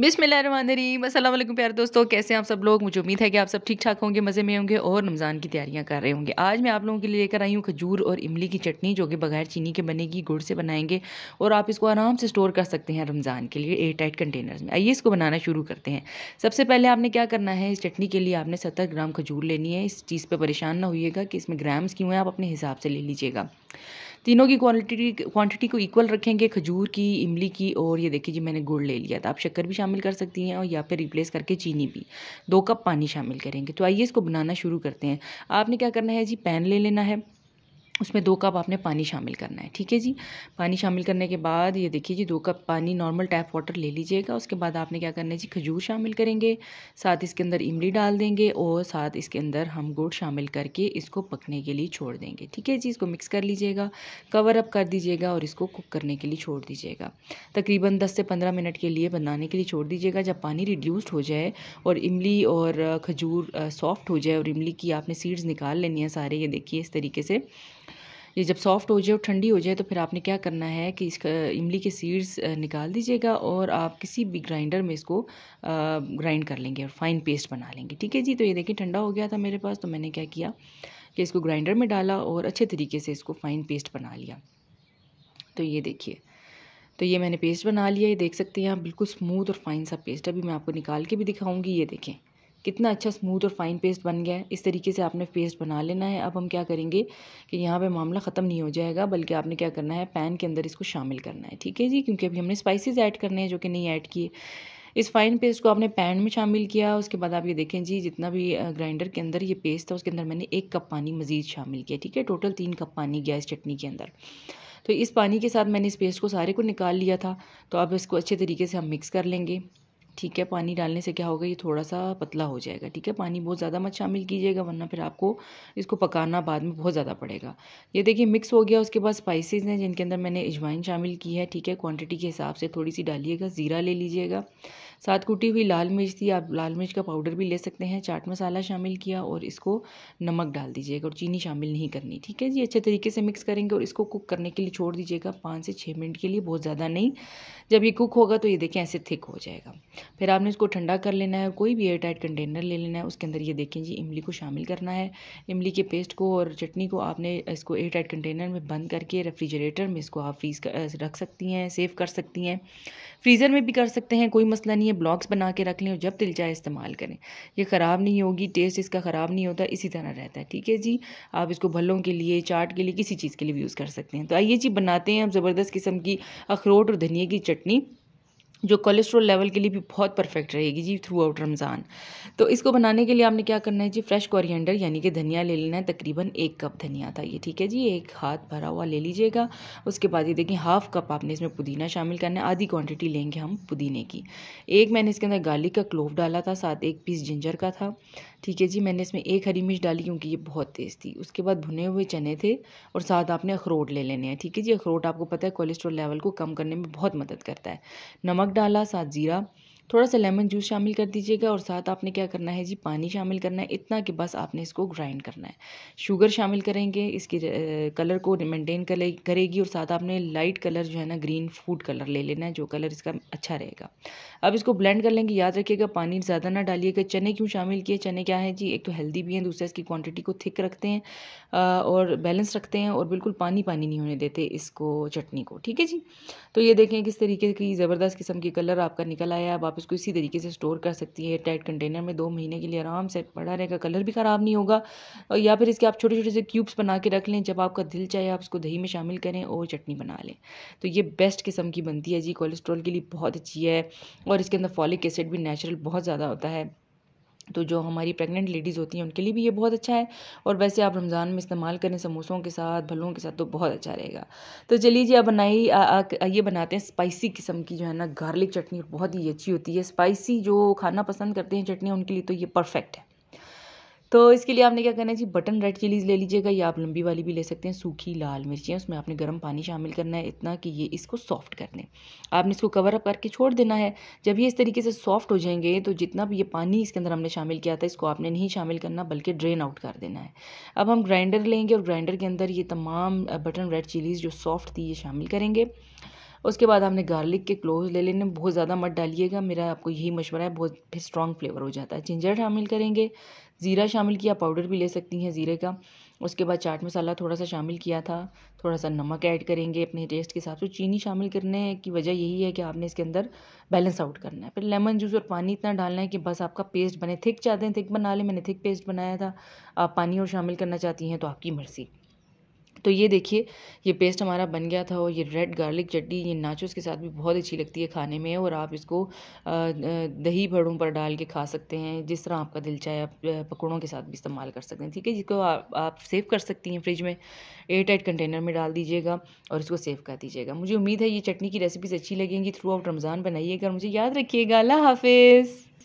बिसमीम वालेकुम प्यार दोस्तों कैसे हैं आप सब लोग मुझे उम्मीद है कि आप सब ठीक ठाक होंगे मज़े में होंगे और रमज़ान की तैयारियां कर रहे होंगे आज मैं आप लोगों के लिए लेकर आई हूँ खजूर और इमली की चटनी जो कि बगैर चीनी के बनेगी गुड़ से बनाएंगे और आप इसको आराम से स्टोर कर सकते हैं रमज़ान के लिए एयर टाइट कंटेनर्स में आइए इसको बनाना शुरू करते हैं सबसे पहले आपने क्या करना है इस चटनी के लिए आपने सत्तर ग्राम खजूर लेनी है इस चीज़ पर परेशान ना होइएगा कि इसमें ग्राम्स क्यों हैं आप अपने हिसाब से ले लीजिएगा तीनों की क्वालिटी क्वांटिटी को इक्वल रखेंगे खजूर की इमली की और ये देखिए जी मैंने गुड़ ले लिया था आप शक्कर भी शामिल कर सकती हैं और या फिर रिप्लेस करके चीनी भी दो कप पानी शामिल करेंगे तो आइए इसको बनाना शुरू करते हैं आपने क्या करना है जी पैन ले लेना है उसमें दो कप आपने पानी शामिल करना है ठीक है जी पानी शामिल करने के बाद ये देखिए जी दो कप पानी नॉर्मल टैप वाटर ले लीजिएगा उसके बाद आपने क्या करना है जी खजूर शामिल करेंगे साथ इसके अंदर इमली डाल देंगे और साथ इसके अंदर हम गुड़ शामिल करके इसको पकने के लिए छोड़ देंगे ठीक है जी इसको मिक्स कर लीजिएगा कवर अप कर दीजिएगा और इसको कुक करने के लिए छोड़ दीजिएगा तकरीबन दस से पंद्रह मिनट के लिए बनाने के लिए छोड़ दीजिएगा जब पानी रिड्यूस्ड हो जाए और इमली और खजूर सॉफ्ट हो जाए और इमली की आपने सीड्स निकाल लेनी है सारे ये देखिए इस तरीके से ये जब सॉफ्ट हो जाए और ठंडी हो जाए तो फिर आपने क्या करना है कि इसका इमली के सीड्स निकाल दीजिएगा और आप किसी भी ग्राइंडर में इसको ग्राइंड कर लेंगे और फाइन पेस्ट बना लेंगे ठीक है जी तो ये देखिए ठंडा हो गया था मेरे पास तो मैंने क्या किया कि इसको ग्राइंडर में डाला और अच्छे तरीके से इसको फाइन पेस्ट बना लिया तो ये देखिए तो ये मैंने पेस्ट बना लिया ये देख सकते हैं आप बिल्कुल स्मूथ और फाइन सा पेस्ट अभी मैं आपको निकाल के भी दिखाऊंगी ये देखें कितना अच्छा स्मूथ और फाइन पेस्ट बन गया है इस तरीके से आपने पेस्ट बना लेना है अब हम क्या करेंगे कि यहाँ पे मामला ख़त्म नहीं हो जाएगा बल्कि आपने क्या करना है पैन के अंदर इसको शामिल करना है ठीक है जी क्योंकि अभी हमने स्पाइसेस ऐड करने हैं जो कि नहीं ऐड किए इस फाइन पेस्ट को आपने पैन में शामिल किया उसके बाद आप ये देखें जी जितना भी ग्राइंडर के अंदर ये पेस्ट था उसके अंदर मैंने एक कप पानी मज़ीद शामिल किया ठीक है टोटल तीन कप पानी गया इस चटनी के अंदर तो इस पानी के साथ मैंने इस पेस्ट को सारे को निकाल लिया था तो अब इसको अच्छे तरीके से हम मिक्स कर लेंगे ठीक है पानी डालने से क्या होगा ये थोड़ा सा पतला हो जाएगा ठीक है पानी बहुत ज़्यादा मत शामिल कीजिएगा वरना फिर आपको इसको पकाना बाद में बहुत ज़्यादा पड़ेगा ये देखिए मिक्स हो गया उसके बाद स्पाइसेस हैं जिनके अंदर मैंने अजवाइन शामिल की है ठीक है क्वांटिटी के हिसाब से थोड़ी सी डालिएगा ज़ीरा ले लीजिएगा साथ कुटी हुई लाल मिर्च थी आप लाल मिर्च का पाउडर भी ले सकते हैं चाट मसाला शामिल किया और इसको नमक डाल दीजिएगा और चीनी शामिल नहीं करनी ठीक है जी अच्छे तरीके से मिक्स करेंगे और इसको कुक करने के लिए छोड़ दीजिएगा पाँच से छः मिनट के लिए बहुत ज़्यादा नहीं जब ये कुक होगा तो ये देखें ऐसे थिक हो जाएगा फिर आपने इसको ठंडा कर लेना है कोई भी एयर टाइट कंटेनर ले लेना है उसके अंदर ये देखें जी इमली को शामिल करना है इमली के पेस्ट को और चटनी को आपने इसको एयर टाइट कंटेनर में बंद करके रेफ्रिजरेटर में इसको आप फ्रीज रख सकती हैं सेव कर सकती हैं फ्रीज़र में भी कर सकते हैं कोई मसला नहीं है लें ब्लॉक्स बना के रख लें और जब दिल चाहे इस्तेमाल करें ये ख़राब नहीं होगी टेस्ट इसका ख़राब नहीं होता इसी तरह रहता है ठीक है जी आप इसको भल्लों के लिए चाट के लिए किसी चीज़ के लिए भी यूज़ कर सकते हैं तो आइए जी बनाते हैं हम ज़बरदस्त किस्म की अखरोट और धनिए की चटनी जो कोलेस्ट्रॉल लेवल के लिए भी बहुत परफेक्ट रहेगी जी थ्रू आउट रमज़ान तो इसको बनाने के लिए आपने क्या करना है जी फ्रेश कोरिएंडर यानी कि धनिया ले लेना है तकरीबन एक कप धनिया था ये ठीक है जी एक हाथ भरा हुआ ले लीजिएगा उसके बाद ये देखिए हाफ कप आपने इसमें पुदीना शामिल करना है आधी क्वान्टिटी लेंगे हम पुदीने की एक मैंने इसके अंदर गार्लिक का क्लोव डाला था साथ एक पीस जिंजर का था ठीक है जी मैंने इसमें एक हरी मिर्च डाली क्योंकि ये बहुत तेज़ थी उसके बाद भुने हुए चने थे और साथ आपने अखरोट ले लेने हैं ठीक है जी अखरोट आपको पता है कोलेस्ट्रॉल लेवल को कम करने में बहुत मदद करता है नमक डाला साथ ज़ीरा थोड़ा सा लेमन जूस शामिल कर दीजिएगा और साथ आपने क्या करना है जी पानी शामिल करना है इतना कि बस आपने इसको ग्राइंड करना है शुगर शामिल करेंगे इसकी कलर को मेंटेन करेगी और साथ आपने लाइट कलर जो है ना ग्रीन फूड कलर ले लेना है जो कलर इसका अच्छा रहेगा अब इसको ब्लेंड कर लेंगे याद रखिएगा पानी ज़्यादा ना डालिएगा चने क्यों शामिल किए चने क्या है जी एक तो हेल्दी भी हैं दूसरा इसकी क्वान्टिटी को थिक रखते हैं और बैलेंस रखते हैं और बिल्कुल पानी पानी नहीं होने देते इसको चटनी को ठीक है जी तो ये देखें किस तरीके की ज़बरदस्त किस्म की कलर आपका निकल आया अब आप उसको इसी तरीके से स्टोर कर सकती है टाइट कंटेनर में दो महीने के लिए आराम से पड़ा रहेगा कलर भी ख़राब नहीं होगा और या फिर इसके आप छोटे छोटे से क्यूब्स बना के रख लें जब आपका दिल चाहे आप उसको दही में शामिल करें और चटनी बना लें तो ये बेस्ट किस्म की बनती है जी कोलेस्ट्रॉल के लिए बहुत अच्छी है और इसके अंदर फॉलिक एसिड भी नेचुरल बहुत ज़्यादा होता है तो जो हमारी प्रेग्नेंट लेडीज़ होती हैं उनके लिए भी ये बहुत अच्छा है और वैसे आप रमज़ान में इस्तेमाल करें समोसों के साथ भलों के साथ तो बहुत अच्छा रहेगा तो चलिए जी अब बनाई ये बनाते हैं स्पाइसी किस्म की जो है ना गार्लिक चटनी बहुत ही अच्छी होती है स्पाइसी जो खाना पसंद करते हैं चटनी उनके लिए तो ये परफेक्ट है तो इसके लिए आपने क्या करना है जी बटन रेड चिलीज़ ले लीजिएगा या आप लंबी वाली भी ले सकते हैं सूखी लाल मिर्चियाँ उसमें आपने गर्म पानी शामिल करना है इतना कि ये इसको सॉफ्ट कर लें आपने इसको कवर अप करके छोड़ देना है जब ये इस तरीके से सॉफ्ट हो जाएंगे तो जितना भी ये पानी इसके अंदर हमने शामिल किया था इसको आपने नहीं शामिल करना बल्कि ड्रेन आउट कर देना है अब हम ग्राइंडर लेंगे और ग्राइंडर के अंदर ये तमाम बटन रेड चिलीज़ जो सॉफ्ट थी ये शामिल करेंगे उसके बाद आपने गार्लिक के क्लोव ले लेने बहुत ज़्यादा मत डालिएगा मेरा आपको यही मशवरा है बहुत फिर स्ट्रॉन्ग फ्लेवर हो जाता है जिंजर शामिल करेंगे ज़ीरा शामिल किया पाउडर भी ले सकती हैं ज़ीरे का उसके बाद चाट मसाला थोड़ा सा शामिल किया था थोड़ा सा नमक ऐड करेंगे अपने टेस्ट के हिसाब से चीनी शामिल करने की वजह यही है कि आपने इसके अंदर बैलेंस आउट करना है फिर लेमन जूस और पानी इतना डालना है कि बस आपका पेस्ट बने थिक चाहते हैं थिक बना लें मैंने थिक पेस्ट बनाया था आप पानी और शामिल करना चाहती हैं तो आपकी मर्ज़ी तो ये देखिए ये पेस्ट हमारा बन गया था और ये रेड गार्लिक चटनी ये नाचोस के साथ भी बहुत अच्छी लगती है खाने में और आप इसको दही भड़ों पर डाल के खा सकते हैं जिस तरह आपका दिल चाहे आप पकौड़ों के साथ भी इस्तेमाल कर सकते हैं ठीक है जिसको आप, आप सेव कर सकती हैं फ्रिज में एयर टाइट कंटेनर में डाल दीजिएगा और इसको सेव कर दीजिएगा मुझे उम्मीद है ये चटनी की रेसिपीज़ अच्छी लगेंगी थ्रू आउट रमज़ान बनाइएगा और मुझे याद रखिएगा अल्लाह हाफिज़